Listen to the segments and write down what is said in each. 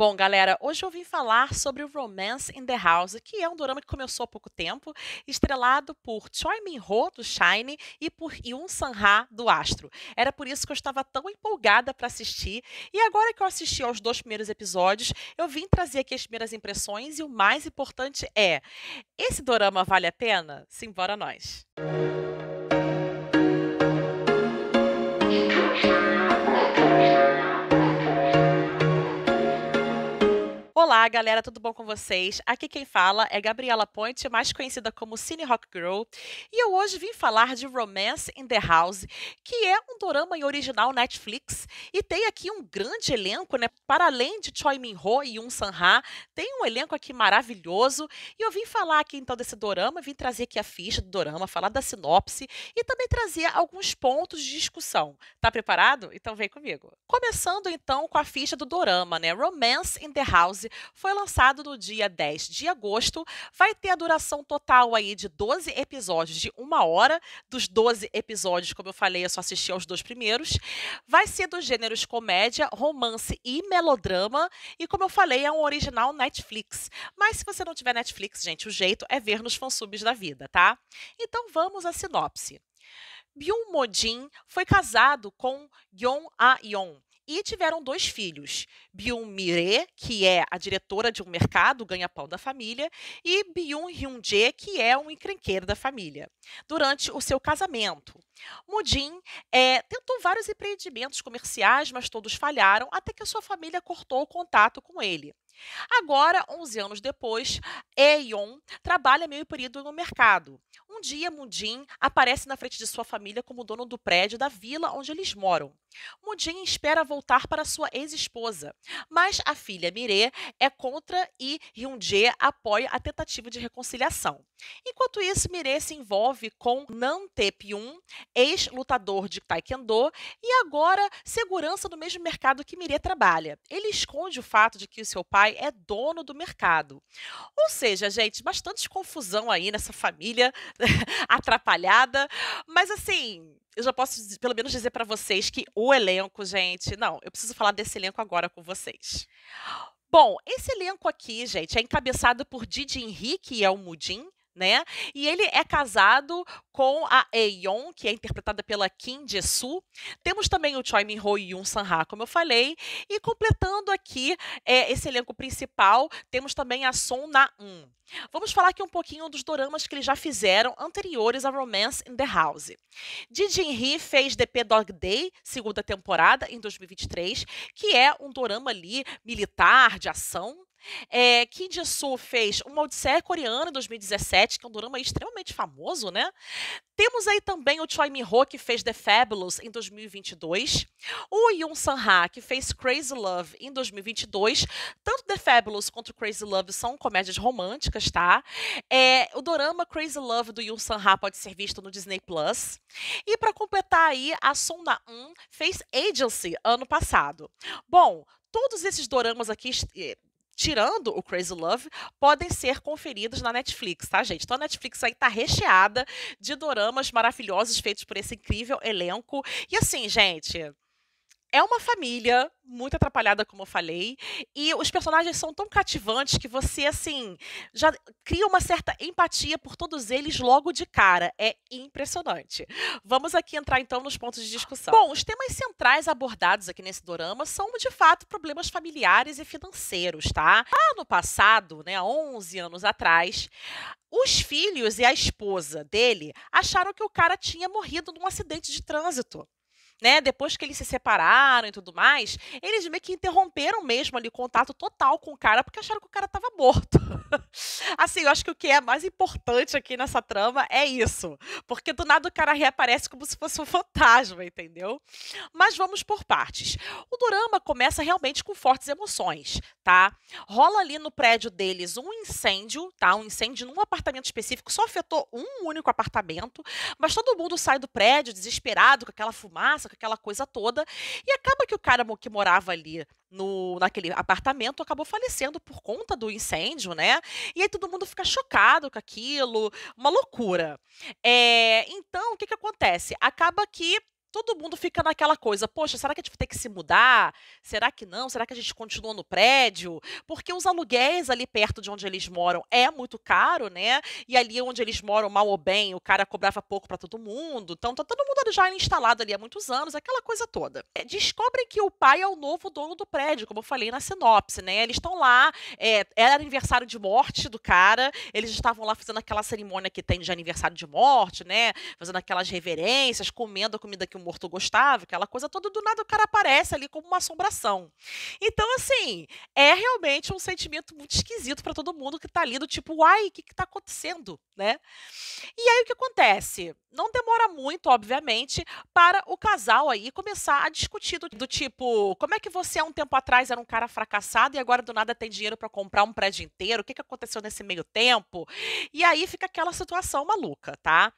Bom, galera, hoje eu vim falar sobre o Romance in the House, que é um drama que começou há pouco tempo, estrelado por Choi Min-ho, do Shine, e por Yoon san ha do Astro. Era por isso que eu estava tão empolgada para assistir, e agora que eu assisti aos dois primeiros episódios, eu vim trazer aqui as primeiras impressões, e o mais importante é, esse drama vale a pena? Simbora nós! Música Olá, galera, tudo bom com vocês? Aqui quem fala é Gabriela Ponte, mais conhecida como Cine Rock Girl, e eu hoje vim falar de Romance in the House, que é um dorama em original Netflix, e tem aqui um grande elenco, né? Para além de Choi Min-ho e Yoon San-ha, tem um elenco aqui maravilhoso, e eu vim falar aqui então desse dorama, vim trazer aqui a ficha do dorama, falar da sinopse e também trazer alguns pontos de discussão. Tá preparado? Então vem comigo. Começando então com a ficha do dorama, né? Romance in the House foi lançado no dia 10 de agosto, vai ter a duração total aí de 12 episódios de uma hora. Dos 12 episódios, como eu falei, eu só assisti aos dois primeiros. Vai ser dos gêneros comédia, romance e melodrama. E como eu falei, é um original Netflix. Mas se você não tiver Netflix, gente, o jeito é ver nos fansubs da vida, tá? Então vamos à sinopse. Byung Mo Jin foi casado com Yon Ah Yon e tiveram dois filhos, Byun Mire, que é a diretora de um mercado, ganha-pão da família, e Byun Hyun Jae, que é um encrenqueiro da família, durante o seu casamento. Mudin é, eh, tentou vários empreendimentos comerciais, mas todos falharam, até que a sua família cortou o contato com ele. Agora, 11 anos depois, Eon trabalha meio período no mercado. Um dia, Mudin aparece na frente de sua família como dono do prédio da vila onde eles moram. Mudin espera voltar para sua ex-esposa, mas a filha Mire é contra e Hyunjae apoia a tentativa de reconciliação. Enquanto isso, Mire se envolve com Nam Tepyun, ex-lutador de Taekwondo e agora segurança no mesmo mercado que Mire trabalha. Ele esconde o fato de que o seu pai pai é dono do mercado. Ou seja, gente, bastante confusão aí nessa família atrapalhada, mas assim, eu já posso pelo menos dizer para vocês que o elenco, gente, não, eu preciso falar desse elenco agora com vocês. Bom, esse elenco aqui, gente, é encabeçado por Didi Henrique e Elmudin, né? E ele é casado com a Eon, que é interpretada pela Kim Jesu. Temos também o Choi Min-ho e Yoon Sang-ha, como eu falei. E completando aqui é, esse elenco principal, temos também a Son Na-un. Vamos falar aqui um pouquinho dos doramas que eles já fizeram anteriores a Romance in the House. Ji Jin-hee fez p Dog Day, segunda temporada, em 2023, que é um dorama ali militar, de ação, é, Kim Ji-soo fez Uma Odisseia Coreana em 2017, que é um drama extremamente famoso, né? Temos aí também o Choi Min-ho, que fez The Fabulous em 2022. O Yoon sang ha que fez Crazy Love em 2022. Tanto The Fabulous quanto Crazy Love são comédias românticas, tá? É, o dorama Crazy Love do Yoon sang ha pode ser visto no Disney+. Plus. E para completar aí, a Son Na-eun fez Agency ano passado. Bom, todos esses doramas aqui eh, tirando o Crazy Love, podem ser conferidos na Netflix, tá, gente? Então a Netflix aí tá recheada de doramas maravilhosos feitos por esse incrível elenco. E assim, gente, é uma família muito atrapalhada, como eu falei, e os personagens são tão cativantes que você, assim, já cria uma certa empatia por todos eles logo de cara. É impressionante. Vamos aqui entrar, então, nos pontos de discussão. Bom, os temas centrais abordados aqui nesse dorama são, de fato, problemas familiares e financeiros, tá? Lá no passado, né, 11 anos atrás, os filhos e a esposa dele acharam que o cara tinha morrido num acidente de trânsito né, depois que eles se separaram e tudo mais, eles meio que interromperam mesmo ali o contato total com o cara, porque acharam que o cara estava morto. assim, eu acho que o que é mais importante aqui nessa trama é isso. Porque do nada o cara reaparece como se fosse um fantasma, entendeu? Mas vamos por partes. O drama começa realmente com fortes emoções, tá? Rola ali no prédio deles um incêndio, tá? Um incêndio num apartamento específico, só afetou um único apartamento, mas todo mundo sai do prédio desesperado com aquela fumaça, aquela coisa toda. E acaba que o cara que morava ali no, naquele apartamento acabou falecendo por conta do incêndio, né? E aí todo mundo fica chocado com aquilo, uma loucura. É, então, o que, que acontece? Acaba que todo mundo fica naquela coisa, poxa, será que a gente vai ter que se mudar? Será que não? Será que a gente continua no prédio? Porque os aluguéis ali perto de onde eles moram é muito caro, né? E ali onde eles moram, mal ou bem, o cara cobrava pouco para todo mundo. Então tá todo mundo já instalado ali há muitos anos, aquela coisa toda. É, descobrem que o pai é o novo dono do prédio, como eu falei na sinopse, né? Eles estão lá, é, era aniversário de morte do cara, eles estavam lá fazendo aquela cerimônia que tem de aniversário de morte, né? Fazendo aquelas reverências, comendo a comida que o morto gostava, aquela coisa toda, do nada o cara aparece ali como uma assombração. Então, assim, é realmente um sentimento muito esquisito para todo mundo que está ali, do tipo, uai, o que, está acontecendo, né? E aí o que acontece? Não demora muito, obviamente, para o casal aí começar a discutir do, do tipo, como é que você há um tempo atrás era um cara fracassado e agora do nada tem dinheiro para comprar um prédio inteiro? O que, que aconteceu nesse meio tempo? E aí fica aquela situação maluca, tá?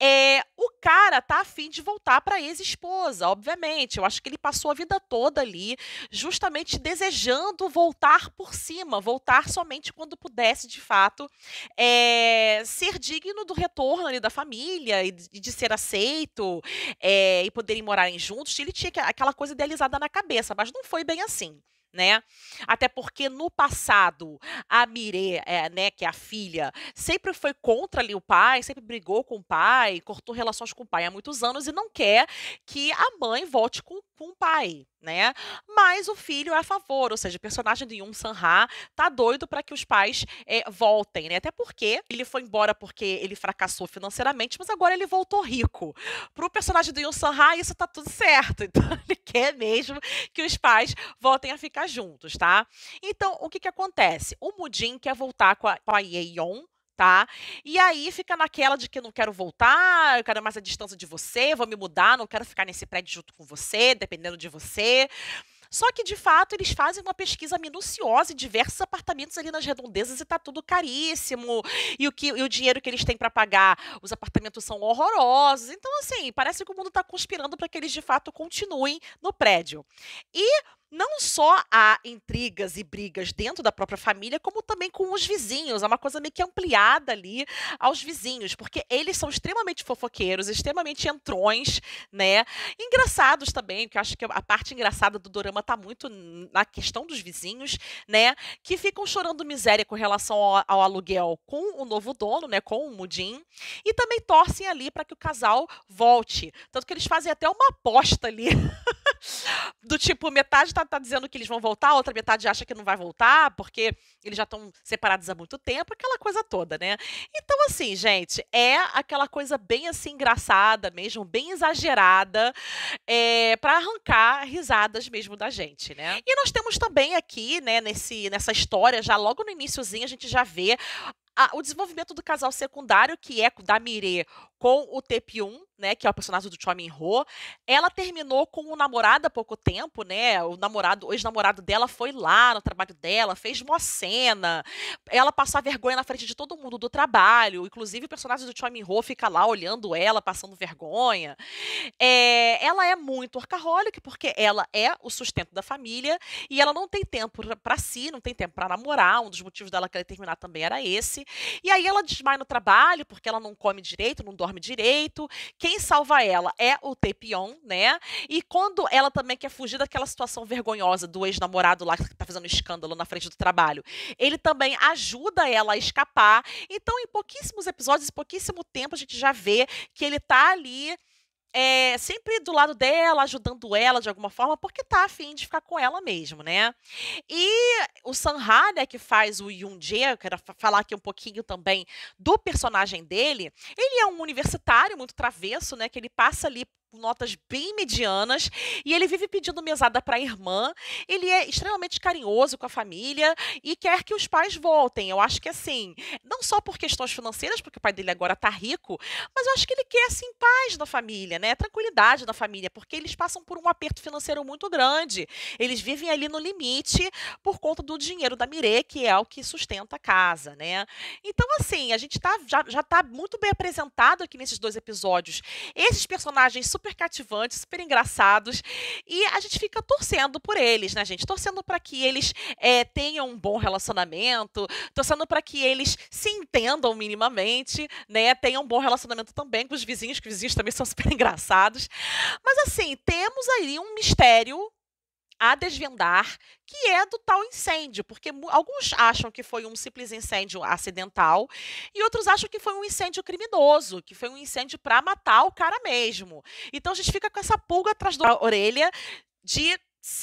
É, o cara tá afim de voltar para ele ex-esposa, obviamente. Eu acho que ele passou a vida toda ali, justamente desejando voltar por cima, voltar somente quando pudesse, de fato, é, ser digno do retorno ali da família e de ser aceito é, e poderem morarem juntos. Ele tinha aquela coisa idealizada na cabeça, mas não foi bem assim né? Até porque no passado a Mire, é, né, que é a filha, sempre foi contra ali o pai, sempre brigou com o pai, cortou relações com o pai há muitos anos e não quer que a mãe volte com, com o pai, né? Mas o filho é a favor, ou seja, o personagem de Yun Sanha tá doido para que os pais é, voltem, né? Até porque ele foi embora porque ele fracassou financeiramente, mas agora ele voltou rico. Para o personagem de Yun Sanha isso tá tudo certo, então ele quer mesmo que os pais voltem a ficar ficar juntos, tá? Então, o que que acontece? O Mudim quer voltar com a, com a Yeon, tá? E aí fica naquela de que não quero voltar, eu quero mais a distância de você, vou me mudar, não quero ficar nesse prédio junto com você, dependendo de você. Só que, de fato, eles fazem uma pesquisa minuciosa em diversos apartamentos ali nas redondezas e tá tudo caríssimo. E o, que, e o dinheiro que eles têm para pagar, os apartamentos são horrorosos. Então, assim, parece que o mundo está conspirando para que eles, de fato, continuem no prédio. E não só há intrigas e brigas dentro da própria família, como também com os vizinhos. É uma coisa meio que ampliada ali aos vizinhos, porque eles são extremamente fofoqueiros, extremamente entrões, né? Engraçados também, porque eu acho que a parte engraçada do dorama está muito na questão dos vizinhos, né? Que ficam chorando miséria com relação ao, ao aluguel com o novo dono, né? Com o Mudim. E também torcem ali para que o casal volte. Tanto que eles fazem até uma aposta ali. do tipo, metade está tá dizendo que eles vão voltar, a outra metade acha que não vai voltar, porque eles já estão separados há muito tempo, aquela coisa toda, né? Então, assim, gente, é aquela coisa bem assim engraçada mesmo, bem exagerada, é, para arrancar risadas mesmo da gente, né? E nós temos também aqui, né, nesse, nessa história, já logo no iníciozinho, a gente já vê o desenvolvimento do casal secundário, que é da Mire com o Taepyun, né, que é o personagem do Choi Min-ho. Ela terminou com o um namorado há pouco tempo, né? O namorado, o ex-namorado dela foi lá no trabalho dela, fez uma cena. Ela passar vergonha na frente de todo mundo do trabalho, inclusive o personagem do Choi Min-ho fica lá olhando ela, passando vergonha. É, ela é muito orcaholic porque ela é o sustento da família e ela não tem tempo para si, não tem tempo para namorar. Um dos motivos dela querer terminar também era esse. E aí ela desmaia no trabalho porque ela não come direito, não dorme dorme direito. Quem salva ela é o Tepion, né? E quando ela também quer fugir daquela situação vergonhosa do ex-namorado lá que tá fazendo escândalo na frente do trabalho, ele também ajuda ela a escapar. Então, em pouquíssimos episódios, em pouquíssimo tempo, a gente já vê que ele tá ali é, sempre do lado dela, ajudando ela de alguma forma, porque tá afim de ficar com ela mesmo, né? E o Sanha, né, que faz o Yunje, eu quero falar aqui um pouquinho também do personagem dele, ele é um universitário muito travesso, né, que ele passa ali notas bem medianas e ele vive pedindo mesada para a irmã. Ele é extremamente carinhoso com a família e quer que os pais voltem. Eu acho que assim, não só por questões financeiras, porque o pai dele agora tá rico, mas eu acho que ele quer assim paz na família, né? Tranquilidade na família, porque eles passam por um aperto financeiro muito grande. Eles vivem ali no limite por conta do dinheiro da Mire, que é o que sustenta a casa, né? Então assim, a gente tá já, já tá muito bem apresentado aqui nesses dois episódios. Esses personagens super cativantes, super engraçados. E a gente fica torcendo por eles, né, gente? Torcendo para que eles é, tenham um bom relacionamento, torcendo para que eles se entendam minimamente, né? Tenham um bom relacionamento também com os vizinhos, que os vizinhos também são super engraçados. Mas assim, temos aí um mistério a desvendar, que é do tal incêndio, porque alguns acham que foi um simples incêndio acidental e outros acham que foi um incêndio criminoso, que foi um incêndio para matar o cara mesmo. Então a gente fica com essa pulga atrás da orelha de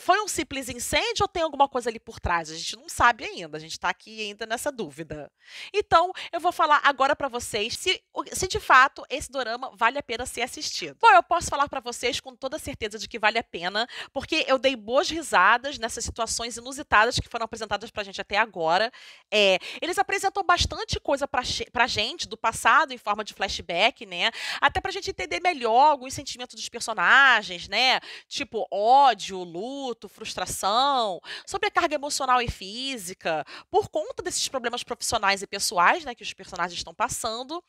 foi um simples incêndio ou tem alguma coisa ali por trás? A gente não sabe ainda, a gente está aqui ainda nessa dúvida. Então, eu vou falar agora para vocês se, se de fato esse dorama vale a pena ser assistido. Bom, eu posso falar para vocês com toda certeza de que vale a pena, porque eu dei boas risadas nessas situações inusitadas que foram apresentadas para a gente até agora. É, eles apresentam bastante coisa para a gente do passado em forma de flashback, né? Até para a gente entender melhor alguns sentimentos dos personagens, né? Tipo ódio, luto, frustração, sobrecarga emocional e física, por conta desses problemas profissionais e pessoais né, que os personagens estão passando.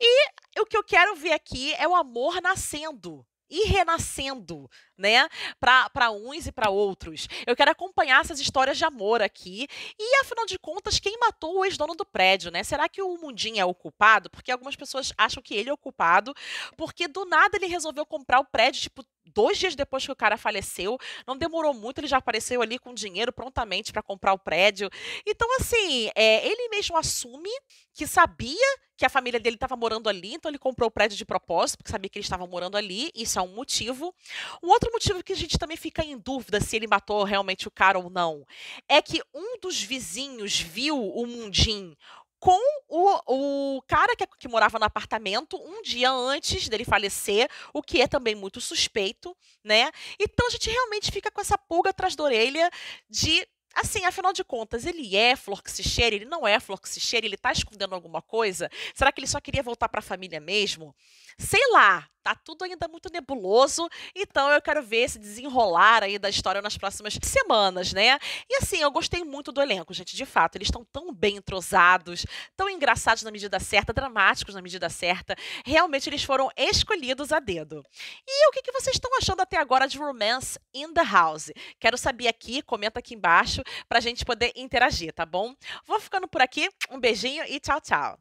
E o que eu quero ver aqui é o amor nascendo e renascendo, né, para uns e para outros. Eu quero acompanhar essas histórias de amor aqui. E afinal de contas, quem matou o ex-dono do prédio, né? Será que o Mundinho é o culpado? Porque algumas pessoas acham que ele é o culpado, porque do nada ele resolveu comprar o prédio, tipo, dois dias depois que o cara faleceu, não demorou muito, ele já apareceu ali com dinheiro prontamente para comprar o prédio. Então, assim, é, ele mesmo assume que sabia que a família dele estava morando ali, então ele comprou o prédio de propósito, porque sabia que eles estavam morando ali, isso é um motivo. Um outro motivo que a gente também fica em dúvida se ele matou realmente o cara ou não, é que um dos vizinhos viu o Mundim com o, o cara que, é, que morava no apartamento um dia antes dele falecer, o que é também muito suspeito, né? Então a gente realmente fica com essa pulga atrás da orelha de Assim, afinal de contas, ele é flor que se cheira, ele não é flor que se cheira, ele tá escondendo alguma coisa? Será que ele só queria voltar para a família mesmo? Sei lá, tá tudo ainda muito nebuloso, então eu quero ver esse desenrolar aí da história nas próximas semanas, né? E assim, eu gostei muito do elenco, gente, de fato, eles estão tão bem entrosados, tão engraçados na medida certa, dramáticos na medida certa, realmente eles foram escolhidos a dedo. E o que, que vocês estão achando até agora de Romance in the House? Quero saber aqui, comenta aqui embaixo, para a gente poder interagir, tá bom? Vou ficando por aqui. Um beijinho e tchau, tchau.